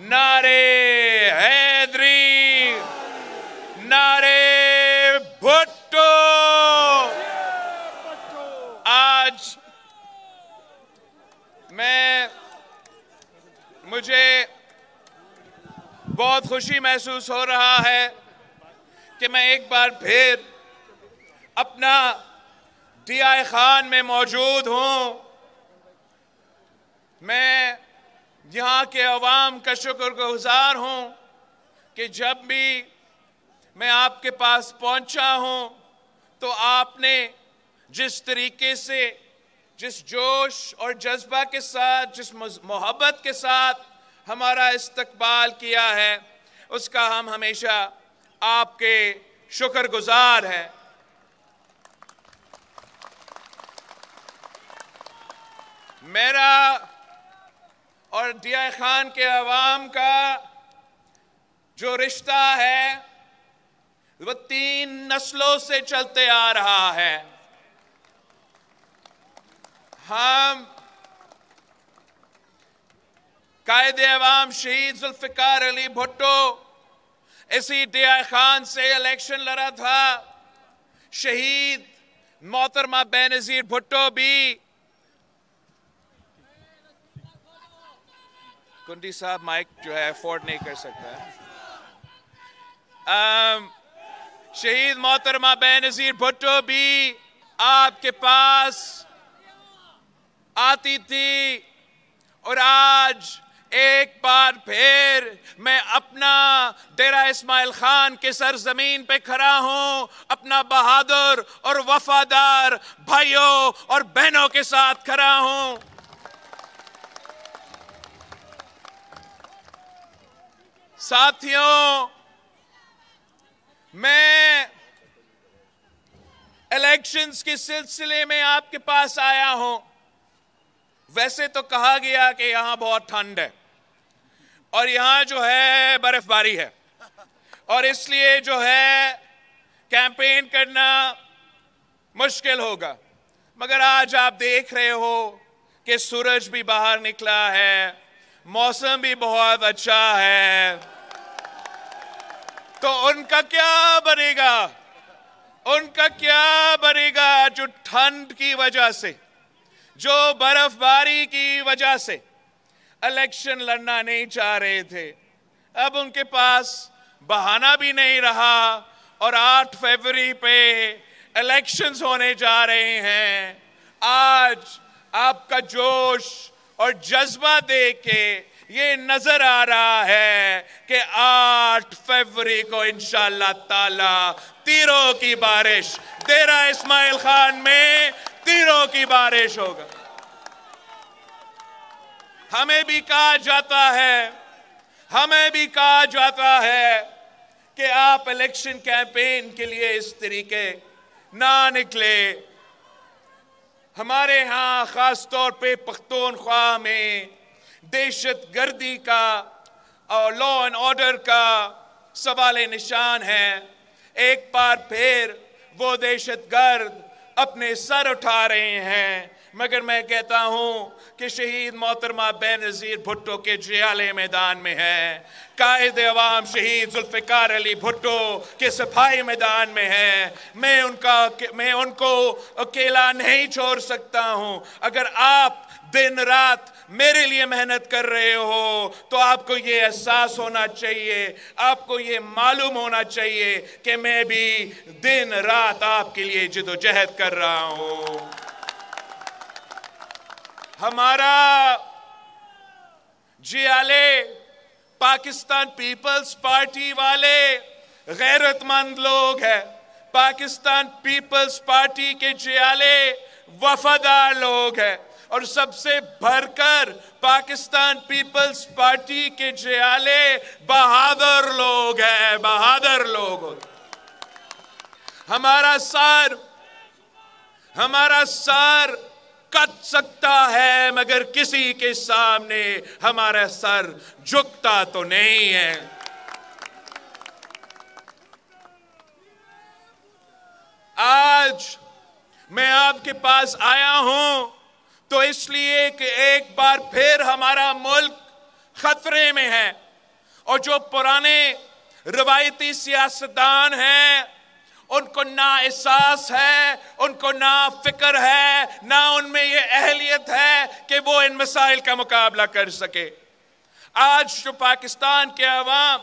नारे हैदरी नारे भुट्टो आज मैं मुझे बहुत खुशी महसूस हो रहा है कि मैं एक बार फिर अपना दिया खान में मौजूद हूँ यहाँ के अवाम का शुक्र गुजार हूँ कि जब भी मैं आपके पास पहुँचा हूँ तो आपने जिस तरीके से जिस जोश और जज्बा के साथ जिस मोहब्बत के साथ हमारा इस्तकबाल किया है उसका हम हमेशा आपके शुक्र गुज़ार हैं मेरा और दिया खान के अवाम का जो रिश्ता है वो तीन नस्लों से चलते आ रहा है हम कायद अवाम शहीद जुल्फ़िकार अली भुट्टो इसी दिया खान से इलेक्शन लड़ा था शहीद मोहतरमा बेनज़ीर भुट्टो भी कुंडी साहब माइक जो है अफोर्ड नहीं कर सकता um, शहीद मोहतरमा बेनजीर भुट्टो भी आपके पास आती थी और आज एक बार फिर मैं अपना डेरा इस्माइल खान के सरजमीन पे खड़ा हूँ अपना बहादुर और वफादार भाइयों और बहनों के साथ खड़ा हूँ साथियों मैं इलेक्शंस के सिलसिले में आपके पास आया हूं वैसे तो कहा गया कि यहां बहुत ठंड है और यहां जो है बर्फबारी है और इसलिए जो है कैंपेन करना मुश्किल होगा मगर आज आप देख रहे हो कि सूरज भी बाहर निकला है मौसम भी बहुत अच्छा है तो उनका क्या बनेगा उनका क्या बनेगा जो ठंड की वजह से जो बर्फबारी की वजह से इलेक्शन लड़ना नहीं चाह रहे थे अब उनके पास बहाना भी नहीं रहा और 8 फरवरी पे इलेक्शंस होने जा रहे हैं आज आपका जोश और जज्बा देख के ये नजर आ रहा है कि 8 फरवरी को इनशाला ताला तीरों की बारिश तेरा इस्माइल खान में तीरों की बारिश होगा हमें भी कहा जाता है हमें भी कहा जाता है कि आप इलेक्शन कैंपेन के लिए इस तरीके ना निकले हमारे यहां ख़ास तौर पे पख्तूनख्वा में दहशत गर्दी का और लॉ एंड ऑर्डर का सवाल निशान है एक बार फिर वो दहशत गर्द अपने सर उठा रहे हैं मगर मैं कहता हूँ कि शहीद मोहतरमा बेनज़ीर भुट्टो के जियाले मैदान में है कायद अवाम शहीद जुल्फ़िकार अली भुट्टो के सफाई मैदान में है मैं उनका मैं उनको अकेला नहीं छोड़ सकता हूँ अगर आप दिन रात मेरे लिए मेहनत कर रहे हो तो आपको ये एहसास होना चाहिए आपको ये मालूम होना चाहिए कि मैं भी दिन रात आपके लिए जिदोजहद कर रहा हूँ हमारा जियाले पाकिस्तान पीपल्स पार्टी वाले गैरतमंद लोग हैं पाकिस्तान पीपल्स पार्टी के जियाले वफादार लोग हैं और सबसे भरकर पाकिस्तान पीपल्स पार्टी के जियाले बहादुर लोग हैं बहादुर लोग हमारा सर हमारा सर कट सकता है मगर किसी के सामने हमारा सर झुकता तो नहीं है आज मैं आपके पास आया हूं तो इसलिए कि एक बार फिर हमारा मुल्क खतरे में है और जो पुराने रवायती सियासतदान हैं उनको ना एहसास है उनको ना फिक्र है ना उनमें ये अहलियत है कि वो इन मसाइल का मुकाबला कर सके आज जो पाकिस्तान के अवाम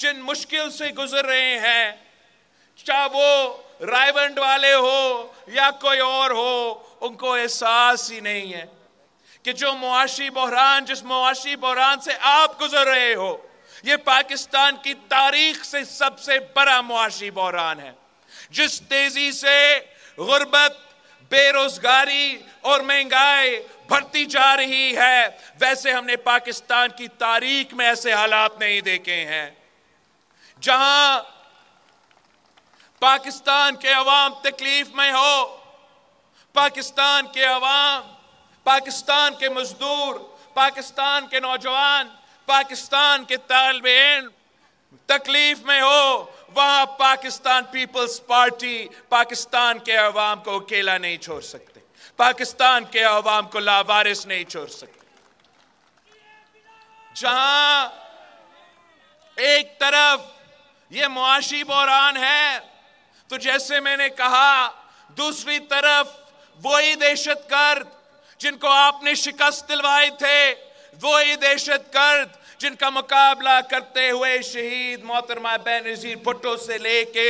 जिन मुश्किल से गुजर रहे हैं चाहे वो रायबंड वाले हो या कोई और हो उनको एहसास ही नहीं है कि जो मुआशी बहरान जिस मुआशी बहरान से आप गुजर रहे हो ये पाकिस्तान की तारीख से सबसे बड़ा मुआशी बहरान है जिस तेजी से गुर्बत बेरोजगारी और महंगाई बढ़ती जा रही है वैसे हमने पाकिस्तान की तारीख में ऐसे हालात नहीं देखे हैं जहां पाकिस्तान के अवाम तकलीफ में हो पाकिस्तान के अवाम पाकिस्तान के मजदूर पाकिस्तान के नौजवान पाकिस्तान के तालब तकलीफ में हो वहां पाकिस्तान पीपल्स पार्टी पाकिस्तान के अवाम को अकेला नहीं छोड़ सकते पाकिस्तान के अवाम को लावारिस नहीं छोड़ सकते जहां एक तरफ यह मुआशी बहरान है तो जैसे मैंने कहा दूसरी तरफ वही दहशत गर्द जिनको आपने शिकस्त दिलवाए थे वही दहशत गर्द जिनका मुकाबला करते हुए शहीद मोहतरमा बेनजीर भुट्टो से लेके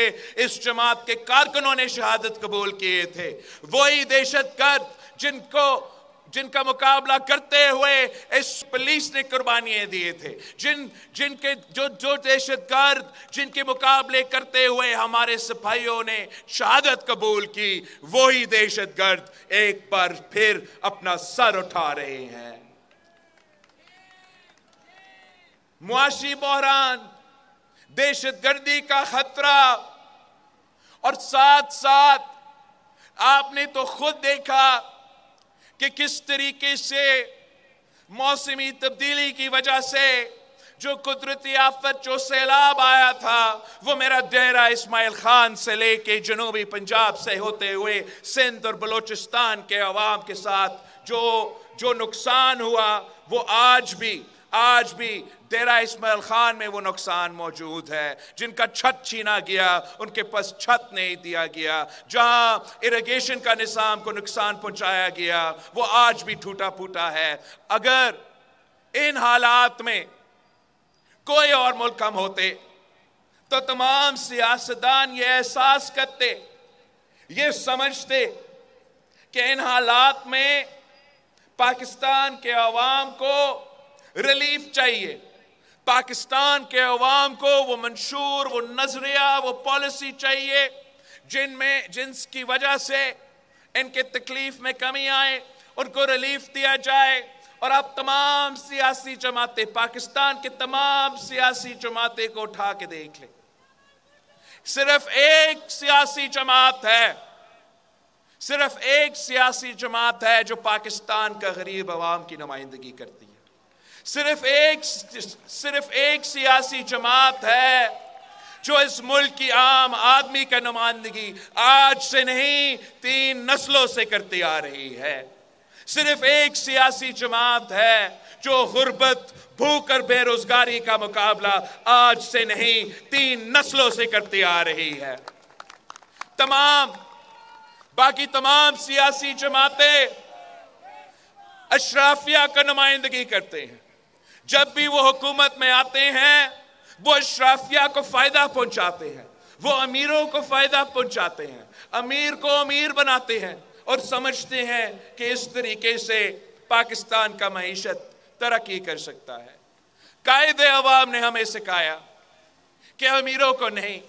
इस जमात के कारकुनों ने शहादत कबूल किए थे वही दहशत गर्द जिनको जिनका मुकाबला करते हुए इस पुलिस ने कुर्बानियां दिए थे जिन जिनके जो जो दहशत गर्द जिनके मुकाबले करते हुए हमारे सिपाहियों ने शहादत कबूल की वही दहशत गर्द एक बार फिर अपना सर उठा रहे हैं मुआशी बहरान दहशत गर्दी का खतरा और साथ साथ आपने तो खुद देखा कि किस तरीके से मौसमी तब्दीली की वजह से जो कुदरती आफत जो सैलाब आया था वो मेरा डेरा इस्माइल खान से लेके जनूबी पंजाब से होते हुए सिंध और बलूचिस्तान के अवाम के साथ जो जो नुकसान हुआ वो आज भी आज भी डेरा इसमाइल खान में वो नुकसान मौजूद है जिनका छत छीना गया उनके पास छत नहीं दिया गया जहां इरिगेशन का निसाम को नुकसान पहुंचाया गया वो आज भी टूटा फूटा है अगर इन हालात में कोई और मुल्क हम होते तो तमाम सियासतदान ये एहसास करते ये समझते कि इन हालात में पाकिस्तान के आवाम को रिलीफ चाहिए पाकिस्तान के अवाम को वो मंशूर वो नजरिया वो पॉलिसी चाहिए जिनमें जिनकी वजह से इनके तकलीफ में कमी आए उनको रिलीफ दिया जाए और आप तमाम सियासी जमातें पाकिस्तान के तमाम सियासी जमातें को उठा के देख ले सिर्फ एक सियासी जमात है सिर्फ एक सियासी जमात है जो पाकिस्तान का गरीब आवाम की नुमाइंदगी करती है सिर्फ एक सिर्फ एक सियासी जमात है जो इस मुल्क की आम आदमी का नुमाइंदगी आज से नहीं तीन नस्लों से करती आ रही है सिर्फ एक सियासी जमात है जो गुर्बत भूख और बेरोजगारी का मुकाबला आज से नहीं तीन नस्लों से करती आ रही है तमाम बाकी तमाम सियासी जमातें अशराफिया का नुमाइंदगी करते हैं जब भी वो हुकूमत में आते हैं वो अशराफिया को फ़ायदा पहुंचाते हैं वो अमीरों को फ़ायदा पहुंचाते हैं अमीर को अमीर बनाते हैं और समझते हैं कि इस तरीके से पाकिस्तान का मीशत तरक्की कर सकता है कायद अवाम ने हमें सिखाया कि अमीरों को नहीं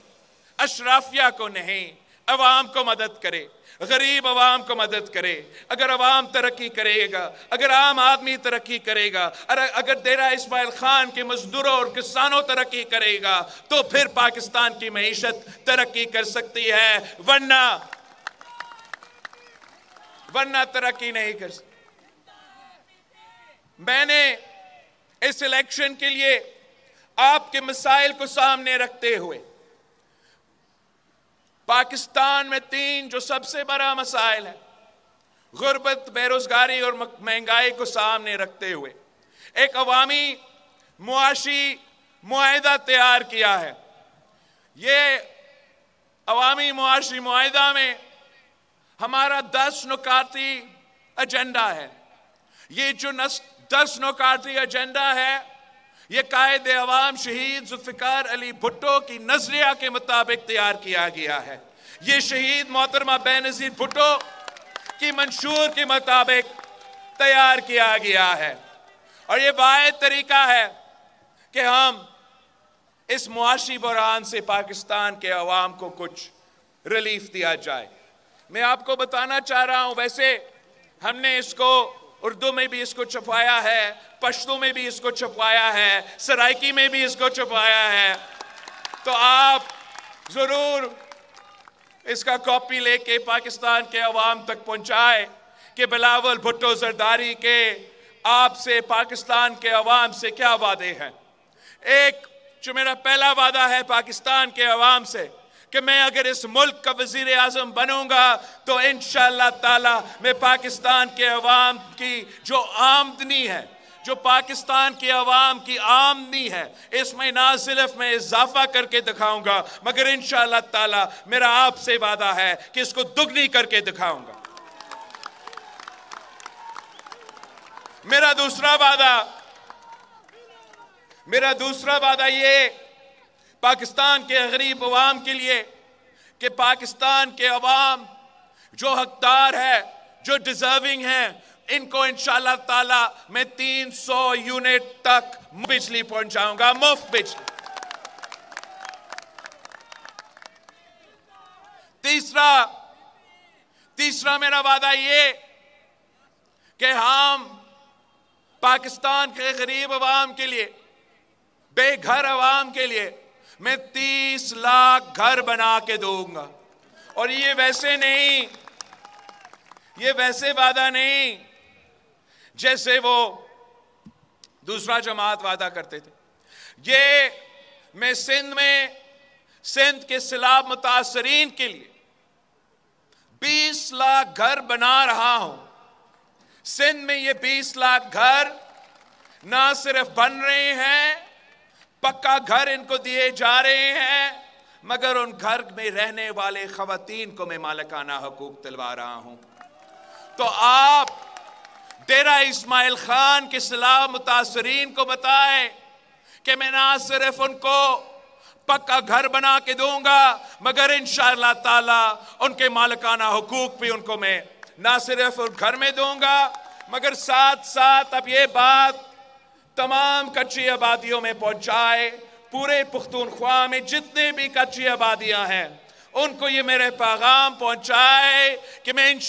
अशराफिया को नहीं अवाम को मदद करे गरीब अवाम को मदद करे अगर आवाम तरक्की करेगा अगर आम आदमी तरक्की करेगा अगर डेरा इसमाइल खान के मजदूरों और किसानों तरक्की करेगा तो फिर पाकिस्तान की मीशत तरक्की कर सकती है वरना वरना तरक्की नहीं कर सकती मैंने इस इलेक्शन के लिए आपके मिसाइल को सामने रखते हुए पाकिस्तान में तीन जो सबसे बड़ा मसाइल है गुर्बत बेरोजगारी और महंगाई को सामने रखते हुए एक अवामी मुआशी माहा तैयार किया है ये अवामी मुआशी माहा में हमारा दस नुकाती एजेंडा है ये जो दस नुकाती एजेंडा है ये कायद अवाम शहीद जुल्फ़िकार अली भुट्टो की नजरिया के मुताबिक तैयार किया गया है ये शहीद मोहतरमा बेनज़ीर भुट्टो की मंशूर के मुताबिक तैयार किया गया है और ये वायद तरीका है कि हम इस मुआशी बुरान से पाकिस्तान के अवाम को कुछ रिलीफ दिया जाए मैं आपको बताना चाह रहा हूं वैसे हमने इसको उर्दू में भी इसको छपवाया है पश्तो में भी इसको छपवाया है सराइकी में भी इसको छपवाया है तो आप ज़रूर इसका कॉपी लेके पाकिस्तान के अवाम तक पहुंचाए कि बिलावल भुट्टो जरदारी के आपसे पाकिस्तान के अवाम से क्या वादे हैं एक जो मेरा पहला वादा है पाकिस्तान के अवाम से कि मैं अगर इस मुल्क का वजीर आजम बनूंगा तो इन ताला मैं पाकिस्तान के अवाम की जो आमदनी है जो पाकिस्तान के अवाम की आमदनी है इसमें ना सिर्फ मैं इजाफा करके दिखाऊंगा मगर इन ताला मेरा आपसे वादा है कि इसको दुगनी करके दिखाऊंगा मेरा दूसरा वादा मेरा दूसरा वादा ये पाकिस्तान के गरीब अवाम के लिए कि पाकिस्तान के अवाम जो हकदार है जो डिजर्विंग है इनको इन ताला मैं सौ यूनिट तक बिजली पहुंचाऊंगा मुफ्त बिजली तीसरा तीसरा मेरा वादा ये कि हम पाकिस्तान के गरीब आवाम के लिए बेघर आवाम के लिए मैं तीस लाख घर बना के दूंगा और ये वैसे नहीं ये वैसे वादा नहीं जैसे वो दूसरा जमात वादा करते थे ये मैं सिंध में सिंध के सिलाब मुतासरीन के लिए 20 लाख घर बना रहा हूं सिंध में ये 20 लाख घर ना सिर्फ बन रहे हैं पक्का घर इनको दिए जा रहे हैं मगर उन घर में रहने वाले खातन को मैं मालकाना हकूक दिलवा रहा हूं तो आप तेरा इस्माइल खान के सलाह मुतासरीन को बताए कि मैं ना सिर्फ उनको पक्का घर बना के दूंगा मगर इन ताला उनके मालकाना हकूक भी उनको मैं ना सिर्फ घर में दूंगा मगर साथ साथ अब ये बात तमाम कच्ची आबादियों में पहुंचाए पूरे पुख्तनख्वा में जितने भी कच्ची आबादियां हैं उनको ये मेरे पैगाम पहुंचाए कि मैं इन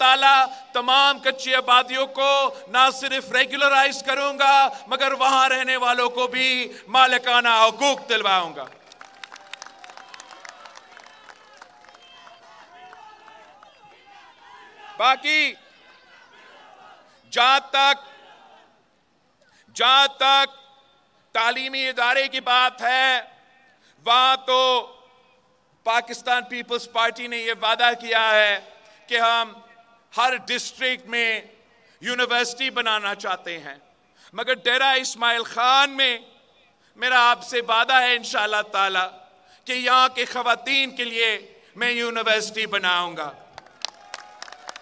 ताला तमाम कच्ची आबादियों को ना सिर्फ रेगुलराइज करूंगा मगर वहां रहने वालों को भी मालिकाना हकूक दिलवाऊंगा बाकी जहां तक जहाँ तक तालीमी इदारे की बात है वहाँ तो पाकिस्तान पीपल्स पार्टी ने ये वादा किया है कि हम हर डिस्ट्रिक्ट में यूनिवर्सिटी बनाना चाहते हैं मगर डेरा इस्माइल ख़ान में मेरा आपसे वादा है इन ताला कि यहाँ के ख़वातीन के लिए मैं यूनिवर्सिटी बनाऊँगा